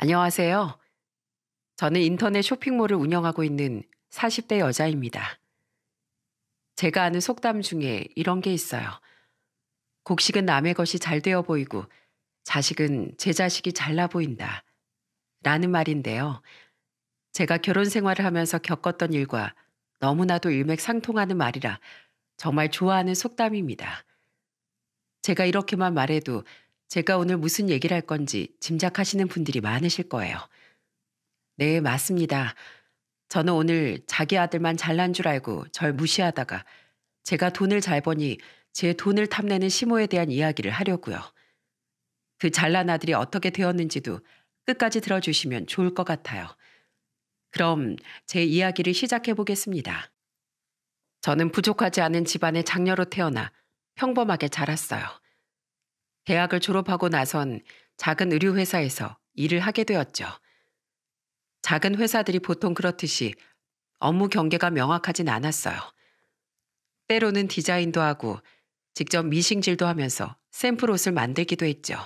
안녕하세요. 저는 인터넷 쇼핑몰을 운영하고 있는 40대 여자입니다. 제가 아는 속담 중에 이런 게 있어요. 곡식은 남의 것이 잘 되어 보이고 자식은 제 자식이 잘나 보인다. 라는 말인데요. 제가 결혼 생활을 하면서 겪었던 일과 너무나도 일맥상통하는 말이라 정말 좋아하는 속담입니다. 제가 이렇게만 말해도 제가 오늘 무슨 얘기를 할 건지 짐작하시는 분들이 많으실 거예요. 네, 맞습니다. 저는 오늘 자기 아들만 잘난 줄 알고 절 무시하다가 제가 돈을 잘 버니 제 돈을 탐내는 시모에 대한 이야기를 하려고요. 그 잘난 아들이 어떻게 되었는지도 끝까지 들어주시면 좋을 것 같아요. 그럼 제 이야기를 시작해 보겠습니다. 저는 부족하지 않은 집안의 장녀로 태어나 평범하게 자랐어요. 대학을 졸업하고 나선 작은 의류회사에서 일을 하게 되었죠. 작은 회사들이 보통 그렇듯이 업무 경계가 명확하진 않았어요. 때로는 디자인도 하고 직접 미싱질도 하면서 샘플 옷을 만들기도 했죠.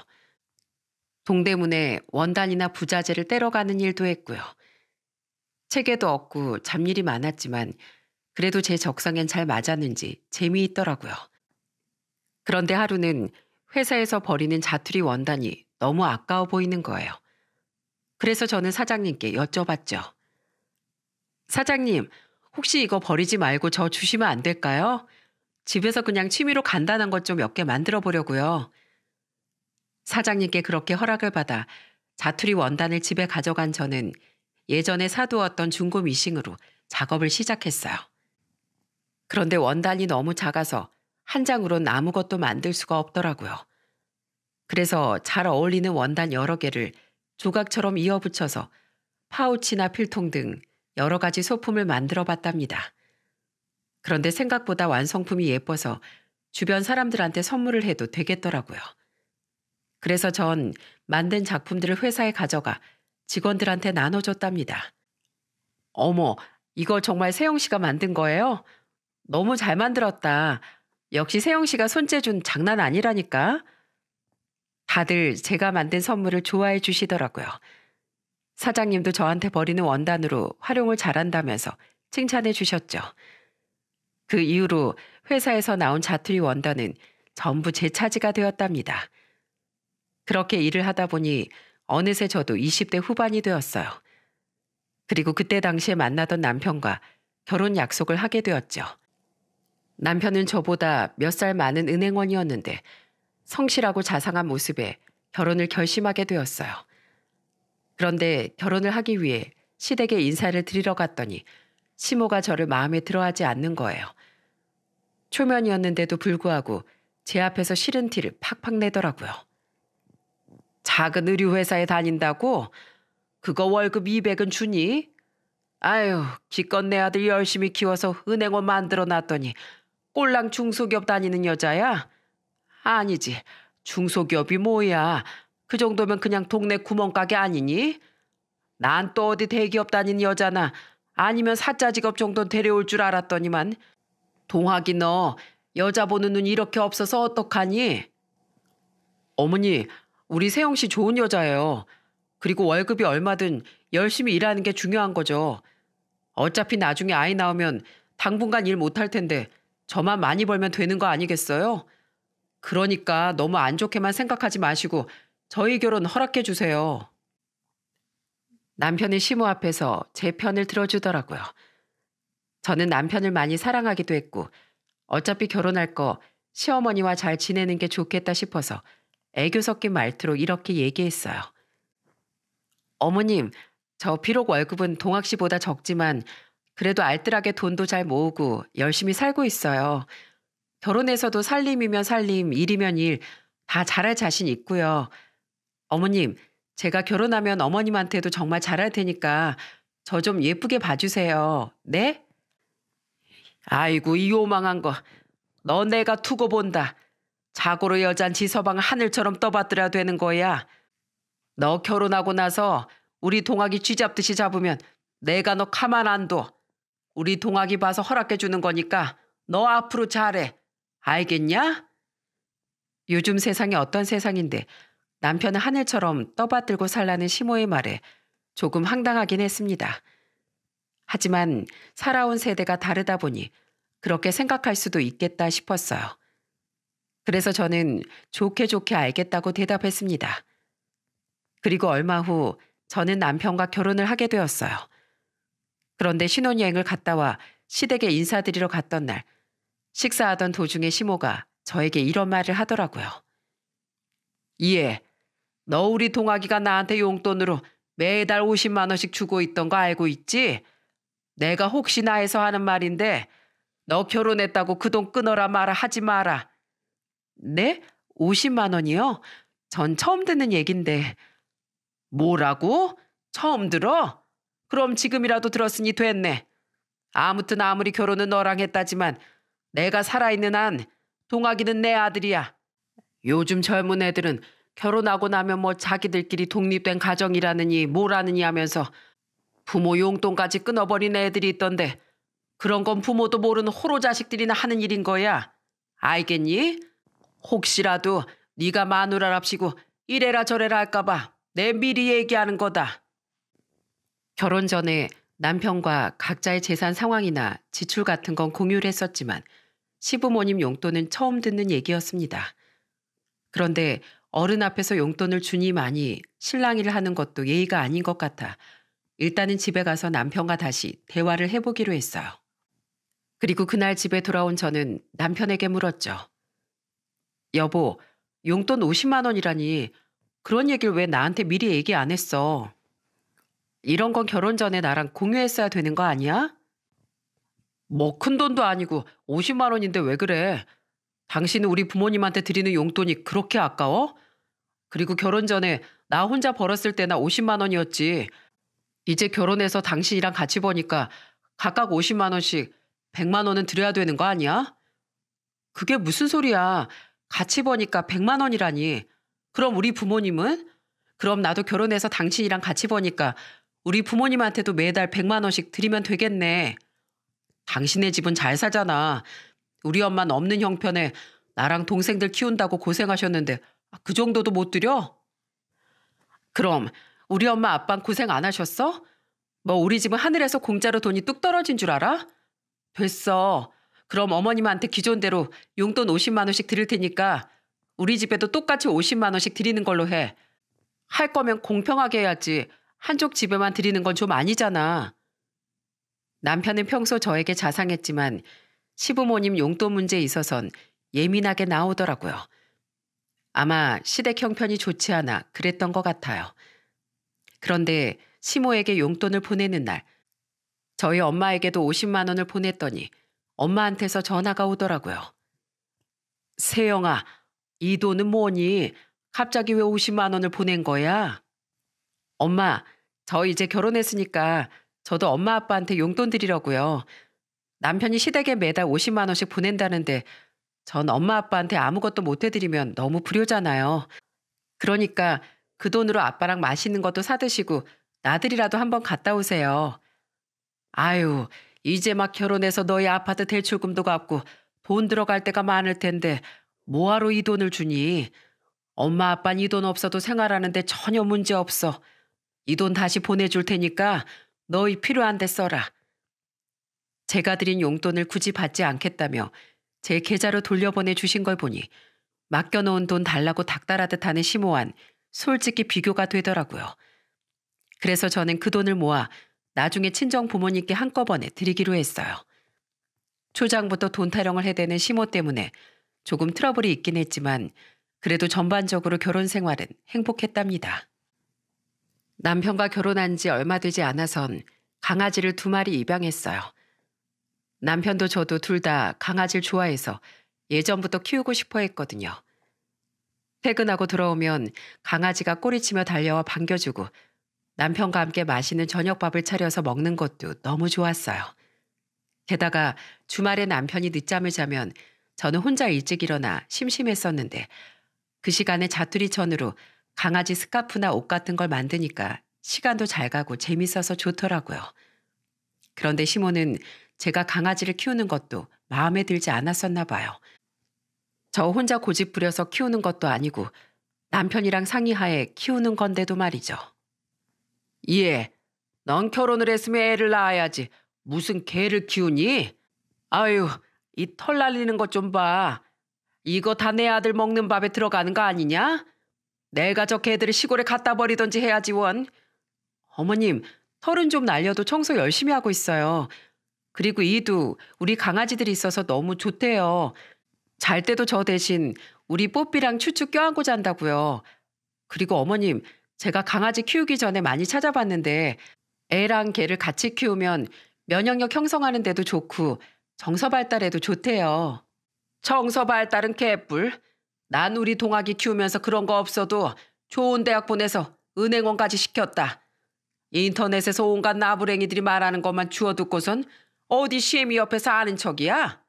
동대문에 원단이나 부자재를 때러가는 일도 했고요. 체계도 없고 잡일이 많았지만 그래도 제 적성엔 잘 맞았는지 재미있더라고요. 그런데 하루는 회사에서 버리는 자투리 원단이 너무 아까워 보이는 거예요. 그래서 저는 사장님께 여쭤봤죠. 사장님, 혹시 이거 버리지 말고 저 주시면 안 될까요? 집에서 그냥 취미로 간단한 것 좀 몇 개 만들어 보려고요. 사장님께 그렇게 허락을 받아 자투리 원단을 집에 가져간 저는 예전에 사두었던 중고 미싱으로 작업을 시작했어요. 그런데 원단이 너무 작아서 한 장으론 아무것도 만들 수가 없더라고요. 그래서 잘 어울리는 원단 여러 개를 조각처럼 이어붙여서 파우치나 필통 등 여러 가지 소품을 만들어 봤답니다. 그런데 생각보다 완성품이 예뻐서 주변 사람들한테 선물을 해도 되겠더라고요. 그래서 전 만든 작품들을 회사에 가져가 직원들한테 나눠줬답니다. 어머, 이거 정말 세영 씨가 만든 거예요? 너무 잘 만들었다. 역시 세영 씨가 손재준 장난 아니라니까. 다들 제가 만든 선물을 좋아해 주시더라고요. 사장님도 저한테 버리는 원단으로 활용을 잘한다면서 칭찬해 주셨죠. 그 이후로 회사에서 나온 자투리 원단은 전부 제 차지가 되었답니다. 그렇게 일을 하다 보니 어느새 저도 20대 후반이 되었어요. 그리고 그때 당시에 만나던 남편과 결혼 약속을 하게 되었죠. 남편은 저보다 몇 살 많은 은행원이었는데 성실하고 자상한 모습에 결혼을 결심하게 되었어요. 그런데 결혼을 하기 위해 시댁에 인사를 드리러 갔더니 시모가 저를 마음에 들어하지 않는 거예요. 초면이었는데도 불구하고 제 앞에서 싫은 티를 팍팍 내더라고요. 작은 의류회사에 다닌다고? 그거 월급 200은 주니? 아유, 기껏 내 아들 열심히 키워서 은행원 만들어 놨더니 꼴랑 중소기업 다니는 여자야? 아니지. 중소기업이 뭐야. 그 정도면 그냥 동네 구멍가게 아니니? 난 또 어디 대기업 다니는 여자나 아니면 사짜 직업 정도는 데려올 줄 알았더니만 동학이 너 여자 보는 눈 이렇게 없어서 어떡하니? 어머니, 우리 세영 씨 좋은 여자예요. 그리고 월급이 얼마든 열심히 일하는 게 중요한 거죠. 어차피 나중에 아이 나오면 당분간 일 못할 텐데 저만 많이 벌면 되는 거 아니겠어요? 그러니까 너무 안 좋게만 생각하지 마시고 저희 결혼 허락해 주세요. 남편의 시무 앞에서 제 편을 들어주더라고요. 저는 남편을 많이 사랑하기도 했고 어차피 결혼할 거 시어머니와 잘 지내는 게 좋겠다 싶어서 애교 섞인 말투로 이렇게 얘기했어요. 어머님, 저 비록 월급은 동학 씨보다 적지만 그래도 알뜰하게 돈도 잘 모으고 열심히 살고 있어요. 결혼해서도 살림이면 살림, 일이면 일, 다 잘할 자신 있고요. 어머님, 제가 결혼하면 어머님한테도 정말 잘할 테니까 저 좀 예쁘게 봐주세요. 네? 아이고, 이오망한 거. 너 내가 투고 본다. 자고로 여잔 지서방 하늘처럼 떠받들어야 되는 거야. 너 결혼하고 나서 우리 동학이 쥐잡듯이 잡으면 내가 너 가만 안 둬. 우리 동학이 봐서 허락해 주는 거니까 너 앞으로 잘해. 알겠냐? 요즘 세상이 어떤 세상인데 남편은 하늘처럼 떠받들고 살라는 시모의 말에 조금 황당하긴 했습니다. 하지만 살아온 세대가 다르다 보니 그렇게 생각할 수도 있겠다 싶었어요. 그래서 저는 좋게 좋게 알겠다고 대답했습니다. 그리고 얼마 후 저는 남편과 결혼을 하게 되었어요. 그런데 신혼여행을 갔다 와 시댁에 인사드리러 갔던 날 식사하던 도중에 시모가 저에게 이런 말을 하더라고요. 이에 너우리 동아기가 나한테 용돈으로 매달 50만 원씩 주고 있던 거 알고 있지? 내가 혹시나 해서 하는 말인데 너 결혼했다고 그 돈 끊어라 마라 하지 마라. 네? 50만 원이요? 전 처음 듣는 얘긴데. 뭐라고? 처음 들어? 그럼 지금이라도 들었으니 됐네. 아무튼 아무리 결혼은 너랑 했다지만 내가 살아있는 한 동학이는 내 아들이야. 요즘 젊은 애들은 결혼하고 나면 뭐 자기들끼리 독립된 가정이라느니 뭐라느니 하면서 부모 용돈까지 끊어버린 애들이 있던데 그런 건 부모도 모르는 호로 자식들이나 하는 일인 거야. 알겠니? 혹시라도 네가 마누라랍시고 이래라 저래라 할까봐 내 미리 얘기하는 거다. 결혼 전에 남편과 각자의 재산 상황이나 지출 같은 건 공유를 했었지만 시부모님 용돈은 처음 듣는 얘기였습니다. 그런데 어른 앞에서 용돈을 주니 마니 신랑이를 하는 것도 예의가 아닌 것 같아 일단은 집에 가서 남편과 다시 대화를 해보기로 했어요. 그리고 그날 집에 돌아온 저는 남편에게 물었죠. 여보, 용돈 50만 원이라니 그런 얘기를 왜 나한테 미리 얘기 안 했어? 이런 건 결혼 전에 나랑 공유했어야 되는 거 아니야? 뭐 큰 돈도 아니고 50만 원인데 왜 그래? 당신은 우리 부모님한테 드리는 용돈이 그렇게 아까워? 그리고 결혼 전에 나 혼자 벌었을 때나 50만 원이었지. 이제 결혼해서 당신이랑 같이 버니까 각각 50만 원씩 100만 원은 드려야 되는 거 아니야? 그게 무슨 소리야. 같이 버니까 100만 원이라니. 그럼 우리 부모님은? 그럼 나도 결혼해서 당신이랑 같이 버니까 우리 부모님한테도 매달 100만 원씩 드리면 되겠네. 당신의 집은 잘사잖아 우리 엄만 없는 형편에 나랑 동생들 키운다고 고생하셨는데 아, 그 정도도 못 드려? 그럼 우리 엄마 아빤 고생 안 하셨어? 뭐 우리 집은 하늘에서 공짜로 돈이 뚝 떨어진 줄 알아? 됐어. 그럼 어머님한테 기존대로 용돈 50만 원씩 드릴 테니까 우리 집에도 똑같이 50만 원씩 드리는 걸로 해. 할 거면 공평하게 해야지. 한쪽 집에만 드리는건 좀 아니잖아. 남편은 평소 저에게 자상했지만 시부모님 용돈 문제에 있어선 예민하게 나오더라고요. 아마 시댁 형편이 좋지 않아 그랬던 것 같아요. 그런데 시모에게 용돈을 보내는 날 저희 엄마에게도 50만 원을 보냈더니 엄마한테서 전화가 오더라고요. 세영아, 이 돈은 뭐니? 갑자기 왜 50만 원을 보낸 거야? 엄마, 저 이제 결혼했으니까 저도 엄마 아빠한테 용돈 드리려고요. 남편이 시댁에 매달 50만 원씩 보낸다는데 전 엄마 아빠한테 아무것도 못 해드리면 너무 불효잖아요. 그러니까 그 돈으로 아빠랑 맛있는 것도 사드시고 나들이라도 한번 갔다 오세요. 아유, 이제 막 결혼해서 너희 아파트 대출금도 갚고 돈 들어갈 때가 많을 텐데 뭐하러 이 돈을 주니? 엄마 아빤 이 돈 없어도 생활하는데 전혀 문제 없어. 이돈 다시 보내줄 테니까 너희 필요한 데 써라. 제가 드린 용돈을 굳이 받지 않겠다며 제 계좌로 돌려보내 주신 걸 보니 맡겨놓은 돈 달라고 닥달하듯 하는 심오한 솔직히 비교가 되더라고요. 그래서 저는 그 돈을 모아 나중에 친정 부모님께 한꺼번에 드리기로 했어요. 초장부터 돈 타령을 해대는 심오 때문에 조금 트러블이 있긴 했지만 그래도 전반적으로 결혼 생활은 행복했답니다. 남편과 결혼한 지 얼마 되지 않아선 강아지를 두 마리 입양했어요. 남편도 저도 둘 다 강아지를 좋아해서 예전부터 키우고 싶어 했거든요. 퇴근하고 들어오면 강아지가 꼬리치며 달려와 반겨주고 남편과 함께 맛있는 저녁밥을 차려서 먹는 것도 너무 좋았어요. 게다가 주말에 남편이 늦잠을 자면 저는 혼자 일찍 일어나 심심했었는데 그 시간에 자투리천으로 강아지 스카프나 옷 같은 걸 만드니까 시간도 잘 가고 재밌어서 좋더라고요. 그런데 시몬은 제가 강아지를 키우는 것도 마음에 들지 않았었나 봐요. 저 혼자 고집 부려서 키우는 것도 아니고 남편이랑 상의하에 키우는 건데도 말이죠. 예, 넌 결혼을 했으면 애를 낳아야지. 무슨 개를 키우니? 아유, 이 털 날리는 것 좀 봐. 이거 다 내 아들 먹는 밥에 들어가는 거 아니냐? 내가 저 개들을 시골에 갖다 버리던지 해야지 원. 어머님, 털은 좀 날려도 청소 열심히 하고 있어요. 그리고 이두 우리 강아지들이 있어서 너무 좋대요. 잘 때도 저 대신 우리 뽀삐랑 추추 껴안고 잔다고요. 그리고 어머님, 제가 강아지 키우기 전에 많이 찾아봤는데 애랑 개를 같이 키우면 면역력 형성하는 데도 좋고 정서 발달에도 좋대요. 정서 발달은 개뿔. 난 우리 동아기 키우면서 그런 거 없어도 좋은 대학 보내서 은행원까지 시켰다. 인터넷에서 온갖 나부랭이들이 말하는 것만 주워듣고선 어디 시애미 옆에서 아는 척이야?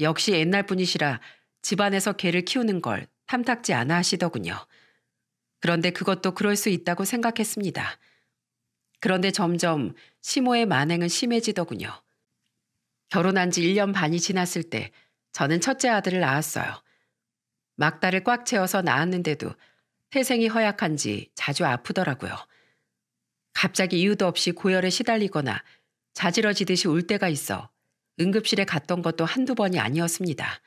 역시 옛날 분이시라 집안에서 개를 키우는 걸 탐탁지 않아 하시더군요. 그런데 그것도 그럴 수 있다고 생각했습니다. 그런데 점점 심호의 만행은 심해지더군요. 결혼한 지 1년 반이 지났을 때 저는 첫째 아들을 낳았어요. 막다를 꽉 채워서 나았는데도 태생이 허약한지 자주 아프더라고요. 갑자기 이유도 없이 고열에 시달리거나 자지러지듯이 울 때가 있어 응급실에 갔던 것도 한두 번이 아니었습니다.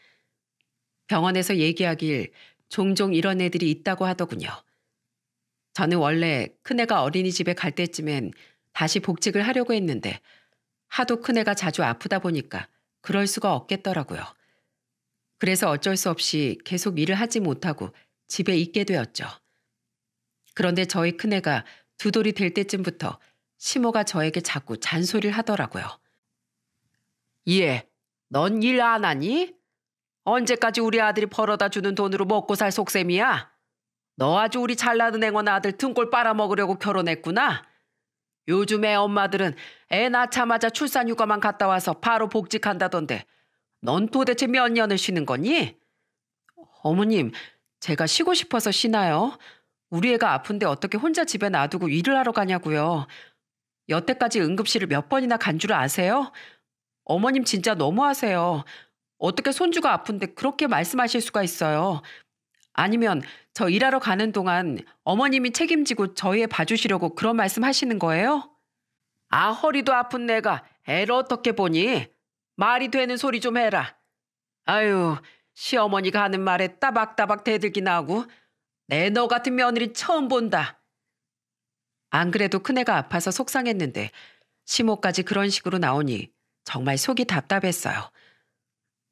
병원에서 얘기하길 종종 이런 애들이 있다고 하더군요. 저는 원래 큰애가 어린이집에 갈 때쯤엔 다시 복직을 하려고 했는데 하도 큰애가 자주 아프다 보니까 그럴 수가 없겠더라고요. 그래서 어쩔 수 없이 계속 일을 하지 못하고 집에 있게 되었죠. 그런데 저희 큰애가 두 돌이 될 때쯤부터 시모가 저에게 자꾸 잔소리를 하더라고요. 예, 넌 일 안 하니? 언제까지 우리 아들이 벌어다 주는 돈으로 먹고 살 속셈이야? 너 아주 우리 잘나는 행원 아들 등골 빨아먹으려고 결혼했구나? 요즘에 엄마들은 애 낳자마자 출산휴가만 갔다 와서 바로 복직한다던데 넌 도대체 몇 년을 쉬는 거니? 어머님, 제가 쉬고 싶어서 쉬나요? 우리 애가 아픈데 어떻게 혼자 집에 놔두고 일을 하러 가냐고요. 여태까지 응급실을 몇 번이나 간 줄 아세요? 어머님 진짜 너무하세요. 어떻게 손주가 아픈데 그렇게 말씀하실 수가 있어요. 아니면 저 일하러 가는 동안 어머님이 책임지고 저희 에 봐주시려고 그런 말씀 하시는 거예요? 아 허리도 아픈 내가 애를 어떻게 보니? 말이 되는 소리 좀 해라. 아유, 시어머니가 하는 말에 따박따박 대들기나 하고 내 너 같은 며느리 처음 본다. 안 그래도 큰애가 아파서 속상했는데 시모까지 그런 식으로 나오니 정말 속이 답답했어요.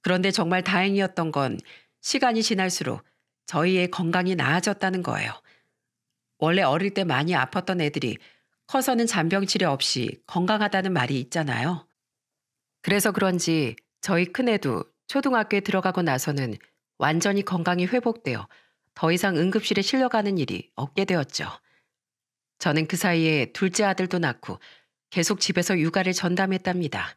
그런데 정말 다행이었던 건 시간이 지날수록 저희의 건강이 나아졌다는 거예요. 원래 어릴 때 많이 아팠던 애들이 커서는 잔병치레 없이 건강하다는 말이 있잖아요. 그래서 그런지 저희 큰애도 초등학교에 들어가고 나서는 완전히 건강이 회복되어 더 이상 응급실에 실려가는 일이 없게 되었죠. 저는 그 사이에 둘째 아들도 낳고 계속 집에서 육아를 전담했답니다.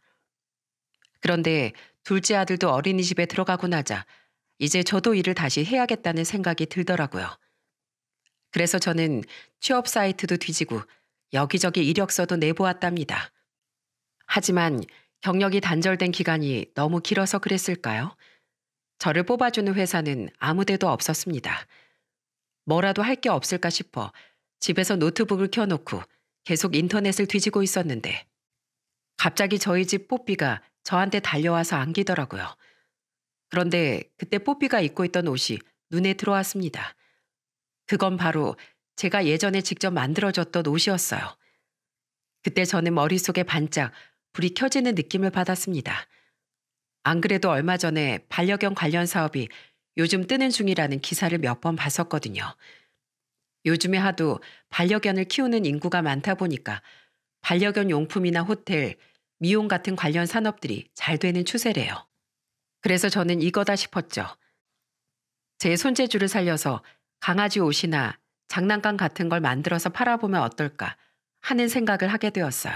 그런데 둘째 아들도 어린이집에 들어가고 나자 이제 저도 일을 다시 해야겠다는 생각이 들더라고요. 그래서 저는 취업 사이트도 뒤지고 여기저기 이력서도 내보았답니다. 하지만 경력이 단절된 기간이 너무 길어서 그랬을까요? 저를 뽑아주는 회사는 아무 데도 없었습니다. 뭐라도 할 게 없을까 싶어 집에서 노트북을 켜놓고 계속 인터넷을 뒤지고 있었는데 갑자기 저희 집 뽀삐가 저한테 달려와서 안기더라고요. 그런데 그때 뽀삐가 입고 있던 옷이 눈에 들어왔습니다. 그건 바로 제가 예전에 직접 만들어줬던 옷이었어요. 그때 저는 머릿속에 반짝 불이 켜지는 느낌을 받았습니다. 안 그래도 얼마 전에 반려견 관련 사업이 요즘 뜨는 중이라는 기사를 몇 번 봤었거든요. 요즘에 하도 반려견을 키우는 인구가 많다 보니까 반려견 용품이나 호텔, 미용 같은 관련 산업들이 잘 되는 추세래요. 그래서 저는 이거다 싶었죠. 제 손재주를 살려서 강아지 옷이나 장난감 같은 걸 만들어서 팔아보면 어떨까 하는 생각을 하게 되었어요.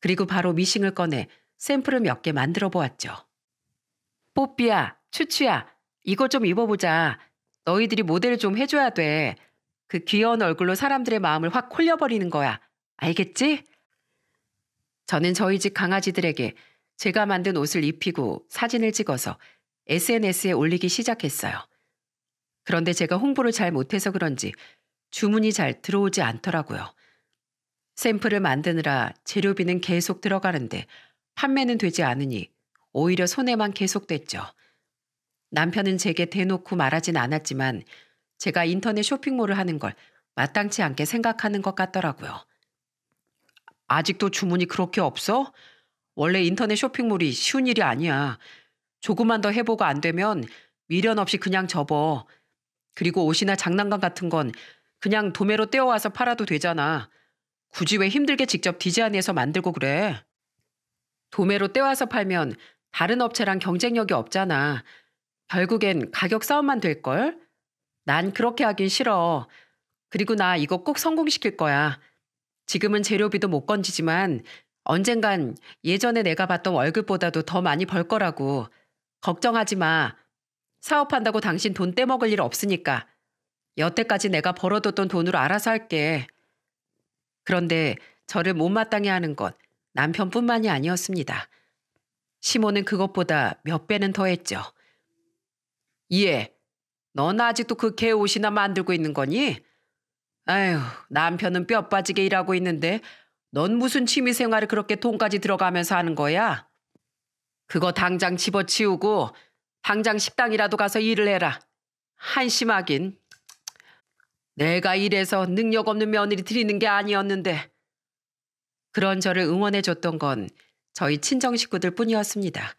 그리고 바로 미싱을 꺼내 샘플을 몇 개 만들어 보았죠. 뽀삐야, 추추야, 이거 좀 입어보자. 너희들이 모델 좀 해줘야 돼. 그 귀여운 얼굴로 사람들의 마음을 확 홀려버리는 거야. 알겠지? 저는 저희 집 강아지들에게 제가 만든 옷을 입히고 사진을 찍어서 SNS에 올리기 시작했어요. 그런데 제가 홍보를 잘 못해서 그런지 주문이 잘 들어오지 않더라고요. 샘플을 만드느라 재료비는 계속 들어가는데 판매는 되지 않으니 오히려 손해만 계속됐죠. 남편은 제게 대놓고 말하진 않았지만 제가 인터넷 쇼핑몰을 하는 걸 마땅치 않게 생각하는 것 같더라고요. 아직도 주문이 그렇게 없어? 원래 인터넷 쇼핑몰이 쉬운 일이 아니야. 조금만 더 해보고 안 되면 미련 없이 그냥 접어. 그리고 옷이나 장난감 같은 건 그냥 도매로 떼어와서 팔아도 되잖아. 굳이 왜 힘들게 직접 디자인해서 만들고 그래? 도매로 떼와서 팔면 다른 업체랑 경쟁력이 없잖아. 결국엔 가격 싸움만 될걸? 난 그렇게 하긴 싫어. 그리고 나 이거 꼭 성공시킬 거야. 지금은 재료비도 못 건지지만 언젠간 예전에 내가 받던 월급보다도 더 많이 벌 거라고. 걱정하지 마. 사업한다고 당신 돈 떼먹을 일 없으니까. 여태까지 내가 벌어뒀던 돈으로 알아서 할게. 그런데 저를 못마땅해 하는 것 남편뿐만이 아니었습니다. 시모는 그것보다 몇 배는 더했죠. 예, 넌 아직도 그 개 옷이나 만들고 있는 거니? 아휴, 남편은 뼈 빠지게 일하고 있는데 넌 무슨 취미 생활을 그렇게 돈까지 들어가면서 하는 거야? 그거 당장 집어치우고 당장 식당이라도 가서 일을 해라. 한심하긴. 내가 이래서 능력 없는 며느리 드리는 게 아니었는데. 그런 저를 응원해줬던 건 저희 친정 식구들 뿐이었습니다.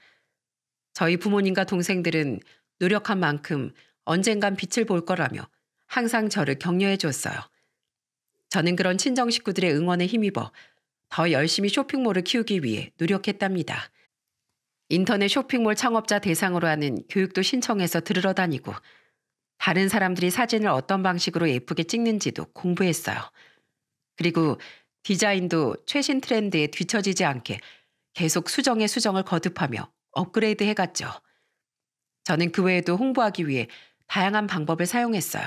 저희 부모님과 동생들은 노력한 만큼 언젠간 빛을 볼 거라며 항상 저를 격려해줬어요. 저는 그런 친정 식구들의 응원에 힘입어 더 열심히 쇼핑몰을 키우기 위해 노력했답니다. 인터넷 쇼핑몰 창업자 대상으로 하는 교육도 신청해서 들으러 다니고 다른 사람들이 사진을 어떤 방식으로 예쁘게 찍는지도 공부했어요. 그리고 디자인도 최신 트렌드에 뒤처지지 않게 계속 수정의 수정을 거듭하며 업그레이드 해갔죠. 저는 그 외에도 홍보하기 위해 다양한 방법을 사용했어요.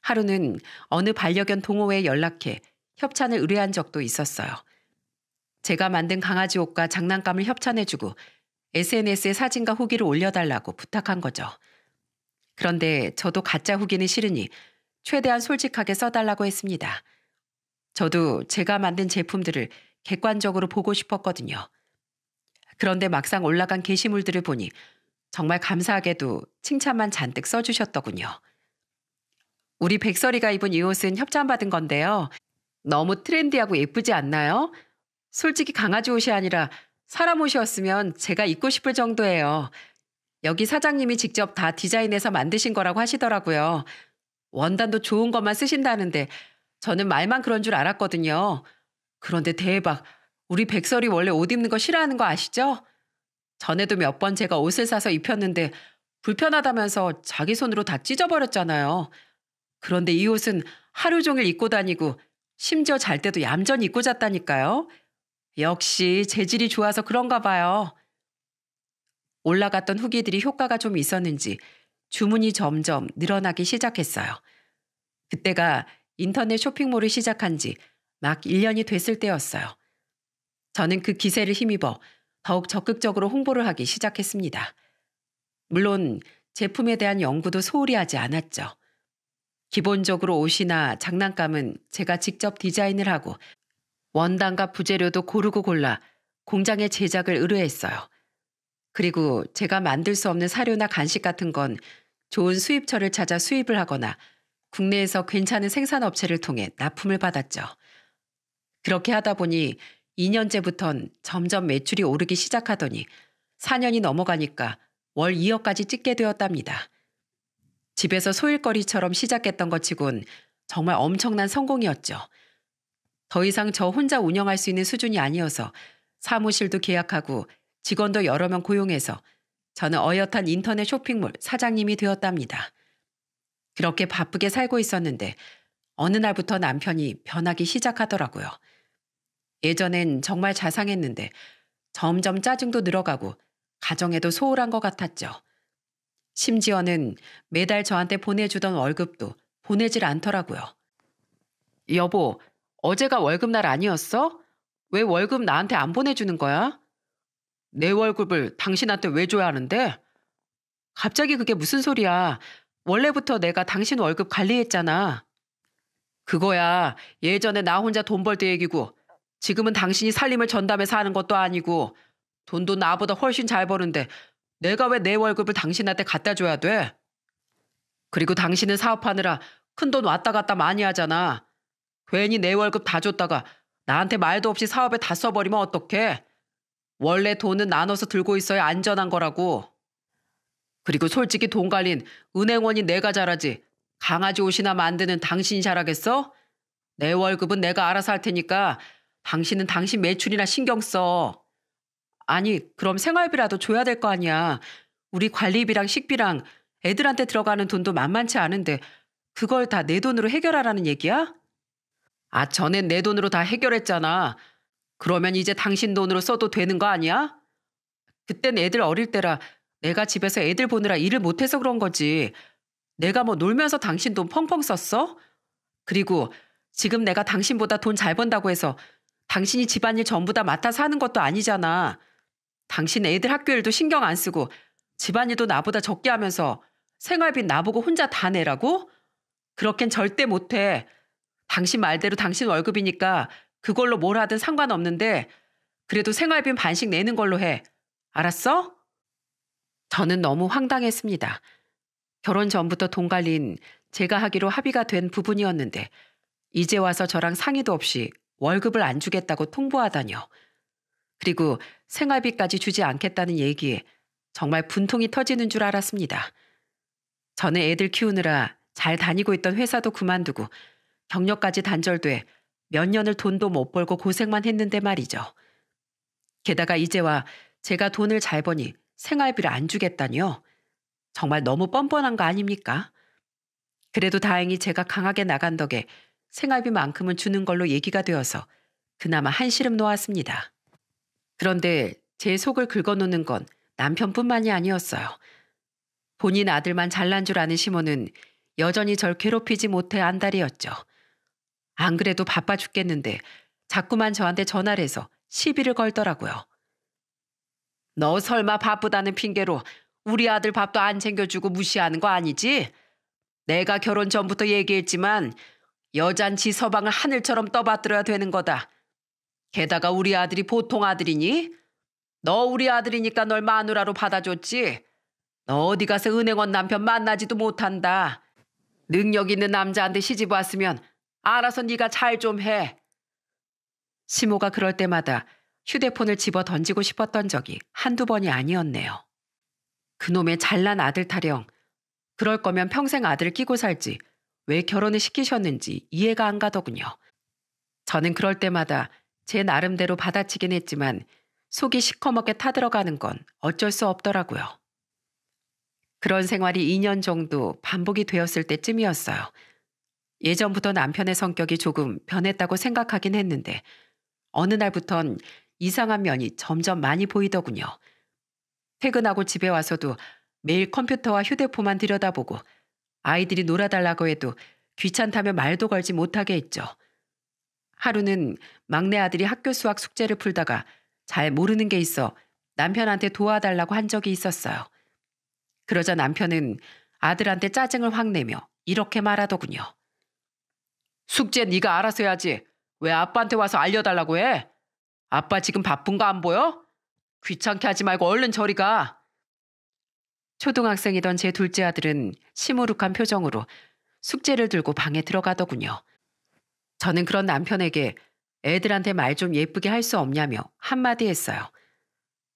하루는 어느 반려견 동호회에 연락해 협찬을 의뢰한 적도 있었어요. 제가 만든 강아지 옷과 장난감을 협찬해주고 SNS에 사진과 후기를 올려달라고 부탁한 거죠. 그런데 저도 가짜 후기는 싫으니 최대한 솔직하게 써달라고 했습니다. 저도 제가 만든 제품들을 객관적으로 보고 싶었거든요. 그런데 막상 올라간 게시물들을 보니 정말 감사하게도 칭찬만 잔뜩 써주셨더군요. 우리 백설이가 입은 이 옷은 협찬받은 건데요. 너무 트렌디하고 예쁘지 않나요? 솔직히 강아지 옷이 아니라 사람 옷이었으면 제가 입고 싶을 정도예요. 여기 사장님이 직접 다 디자인해서 만드신 거라고 하시더라고요. 원단도 좋은 것만 쓰신다는데 저는 말만 그런 줄 알았거든요. 그런데 대박. 우리 백설이 원래 옷 입는 거 싫어하는 거 아시죠? 전에도 몇 번 제가 옷을 사서 입혔는데 불편하다면서 자기 손으로 다 찢어버렸잖아요. 그런데 이 옷은 하루 종일 입고 다니고 심지어 잘 때도 얌전히 입고 잤다니까요. 역시 재질이 좋아서 그런가 봐요. 올라갔던 후기들이 효과가 좀 있었는지 주문이 점점 늘어나기 시작했어요. 그때가 인터넷 쇼핑몰을 시작한 지 막 1년이 됐을 때였어요. 저는 그 기세를 힘입어 더욱 적극적으로 홍보를 하기 시작했습니다. 물론 제품에 대한 연구도 소홀히 하지 않았죠. 기본적으로 옷이나 장난감은 제가 직접 디자인을 하고 원단과 부재료도 고르고 골라 공장의 제작을 의뢰했어요. 그리고 제가 만들 수 없는 사료나 간식 같은 건 좋은 수입처를 찾아 수입을 하거나 국내에서 괜찮은 생산업체를 통해 납품을 받았죠. 그렇게 하다 보니 2년째부턴 점점 매출이 오르기 시작하더니 4년이 넘어가니까 월 2억까지 찍게 되었답니다. 집에서 소일거리처럼 시작했던 것 치곤 정말 엄청난 성공이었죠. 더 이상 저 혼자 운영할 수 있는 수준이 아니어서 사무실도 계약하고 직원도 여러 명 고용해서 저는 어엿한 인터넷 쇼핑몰 사장님이 되었답니다. 그렇게 바쁘게 살고 있었는데 어느 날부터 남편이 변하기 시작하더라고요. 예전엔 정말 자상했는데 점점 짜증도 늘어가고 가정에도 소홀한 것 같았죠. 심지어는 매달 저한테 보내주던 월급도 보내질 않더라고요. 여보, 어제가 월급날 아니었어? 왜 월급 나한테 안 보내주는 거야? 내 월급을 당신한테 왜 줘야 하는데? 갑자기 그게 무슨 소리야. 원래부터 내가 당신 월급 관리했잖아. 그거야. 예전에 나 혼자 돈 벌 때 얘기고 지금은 당신이 살림을 전담해서 하는 것도 아니고 돈도 나보다 훨씬 잘 버는데 내가 왜 내 월급을 당신한테 갖다 줘야 돼? 그리고 당신은 사업하느라 큰 돈 왔다 갔다 많이 하잖아. 괜히 내 월급 다 줬다가 나한테 말도 없이 사업에 다 써버리면 어떡해? 원래 돈은 나눠서 들고 있어야 안전한 거라고. 그리고 솔직히 돈관린 은행원이 내가 잘하지. 강아지 옷이나 만드는 당신이 잘하겠어? 내 월급은 내가 알아서 할 테니까 당신은 당신 매출이나 신경 써. 아니, 그럼 생활비라도 줘야 될 거 아니야. 우리 관리비랑 식비랑 애들한테 들어가는 돈도 만만치 않은데 그걸 다 내 돈으로 해결하라는 얘기야? 아, 전엔 내 돈으로 다 해결했잖아. 그러면 이제 당신 돈으로 써도 되는 거 아니야? 그땐 애들 어릴 때라 내가 집에서 애들 보느라 일을 못해서 그런 거지. 내가 뭐 놀면서 당신 돈 펑펑 썼어? 그리고 지금 내가 당신보다 돈 잘 번다고 해서 당신이 집안일 전부 다 맡아서 하는 것도 아니잖아. 당신 애들 학교 일도 신경 안 쓰고 집안일도 나보다 적게 하면서 생활비 나보고 혼자 다 내라고? 그렇겐 절대 못해. 당신 말대로 당신 월급이니까 그걸로 뭘 하든 상관없는데 그래도 생활비는 반씩 내는 걸로 해. 알았어? 저는 너무 황당했습니다. 결혼 전부터 돈 관리인 제가 하기로 합의가 된 부분이었는데 이제 와서 저랑 상의도 없이 월급을 안 주겠다고 통보하다뇨. 그리고 생활비까지 주지 않겠다는 얘기에 정말 분통이 터지는 줄 알았습니다. 전에 애들 키우느라 잘 다니고 있던 회사도 그만두고 경력까지 단절돼 몇 년을 돈도 못 벌고 고생만 했는데 말이죠. 게다가 이제와 제가 돈을 잘 버니 생활비를 안 주겠다니요. 정말 너무 뻔뻔한 거 아닙니까? 그래도 다행히 제가 강하게 나간 덕에 생활비만큼은 주는 걸로 얘기가 되어서 그나마 한시름 놓았습니다. 그런데 제 속을 긁어놓는 건 남편뿐만이 아니었어요. 본인 아들만 잘난 줄 아는 시모는 여전히 절 괴롭히지 못해 안달이었죠. 안 그래도 바빠 죽겠는데 자꾸만 저한테 전화를 해서 시비를 걸더라고요. 너 설마 바쁘다는 핑계로 우리 아들 밥도 안 챙겨주고 무시하는 거 아니지? 내가 결혼 전부터 얘기했지만 여잔 지 서방을 하늘처럼 떠받들어야 되는 거다. 게다가 우리 아들이 보통 아들이니? 너 우리 아들이니까 널 마누라로 받아줬지? 너 어디 가서 은행원 남편 만나지도 못한다. 능력 있는 남자한테 시집 왔으면 알아서 네가 잘 좀 해. 시모가 그럴 때마다 휴대폰을 집어 던지고 싶었던 적이 한두 번이 아니었네요. 그놈의 잘난 아들 타령. 그럴 거면 평생 아들을 끼고 살지 왜 결혼을 시키셨는지 이해가 안 가더군요. 저는 그럴 때마다 제 나름대로 받아치긴 했지만 속이 시커멓게 타들어가는 건 어쩔 수 없더라고요. 그런 생활이 2년 정도 반복이 되었을 때쯤이었어요. 예전부터 남편의 성격이 조금 변했다고 생각하긴 했는데 어느 날부턴 이상한 면이 점점 많이 보이더군요. 퇴근하고 집에 와서도 매일 컴퓨터와 휴대폰만 들여다보고 아이들이 놀아달라고 해도 귀찮다며 말도 걸지 못하게 했죠. 하루는 막내 아들이 학교 수학 숙제를 풀다가 잘 모르는 게 있어 남편한테 도와달라고 한 적이 있었어요. 그러자 남편은 아들한테 짜증을 확 내며 이렇게 말하더군요. 숙제 네가 알아서 해야지. 왜 아빠한테 와서 알려달라고 해? 아빠 지금 바쁜 거 안 보여? 귀찮게 하지 말고 얼른 저리 가. 초등학생이던 제 둘째 아들은 시무룩한 표정으로 숙제를 들고 방에 들어가더군요. 저는 그런 남편에게 애들한테 말 좀 예쁘게 할 수 없냐며 한마디 했어요.